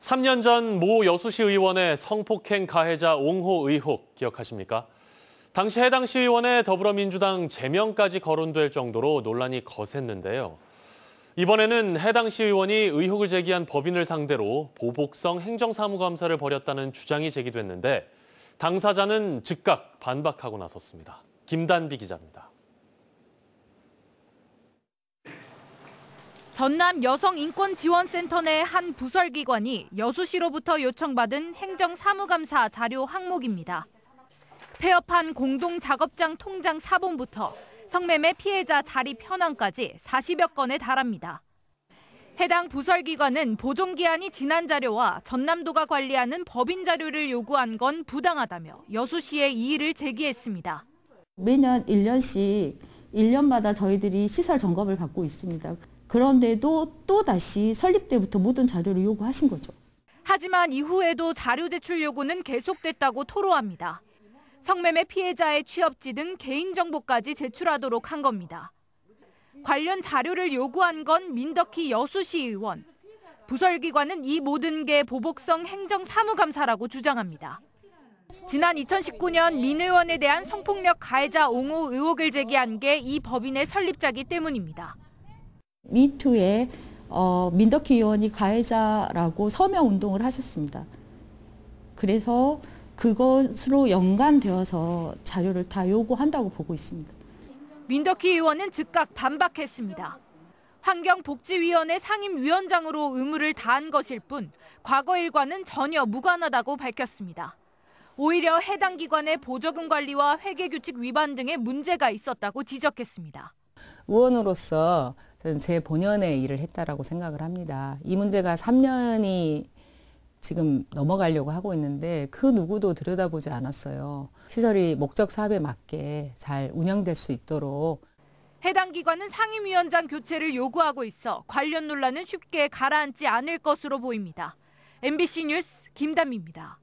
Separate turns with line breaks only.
3년 전 모 여수시 의원의 성폭행 가해자 옹호 의혹 기억하십니까? 당시 해당 시의원의 더불어민주당 제명까지 거론될 정도로 논란이 거셌는데요. 이번에는 해당 시의원이 의혹을 제기한 법인을 상대로 보복성 행정사무감사를 벌였다는 주장이 제기됐는데 당사자는 즉각 반박하고 나섰습니다. 김단비 기자입니다.
전남 여성인권지원센터 내 한 부설기관이 여수시로부터 요청받은 행정사무감사 자료 항목입니다. 폐업한 공동작업장 통장 사본부터 성매매 피해자 자리편황까지 40여 건에 달합니다. 해당 부설기관은 보존기한이 지난 자료와 전남도가 관리하는 법인 자료를 요구한 건 부당하다며 여수시에 이의를 제기했습니다.
매년 1년씩 1년마다 저희들이 시설 점검을 받고 있습니다. 그런데도 또다시 설립 때부터 모든 자료를 요구하신
거죠. 하지만 이후에도 자료 제출 요구는 계속됐다고 토로합니다. 성매매 피해자의 취업지 등 개인정보까지 제출하도록 한 겁니다. 관련 자료를 요구한 건 민덕희 여수시의원. 부설기관은 이 모든 게 보복성 행정사무감사라고 주장합니다. 지난 2019년 민 의원에 대한 성폭력 가해자 옹호 의혹을 제기한 게 이 법인의 설립자기 때문입니다.
미투에 어, 민덕희 의원이 가해자라고 서명 운동을 하셨습니다. 그래서 그것으로 연관되어서 자료를 다 요구한다고 보고 있습니다.
민덕희 의원은 즉각 반박했습니다. 환경복지위원회 상임위원장으로 의무를 다한 것일 뿐 과거 일과는 전혀 무관하다고 밝혔습니다. 오히려 해당 기관의 보조금 관리와 회계 규칙 위반 등의 문제가 있었다고 지적했습니다.
의원으로서 저는 제 본연의 일을 했다라고 생각을 합니다. 이 문제가 3년이 지금 넘어가려고 하고 있는데 그 누구도 들여다보지 않았어요. 시설이 목적 사업에 맞게 잘 운영될 수 있도록
해당 기관은 상임위원장 교체를 요구하고 있어 관련 논란은 쉽게 가라앉지 않을 것으로 보입니다. MBC 뉴스 김담입니다.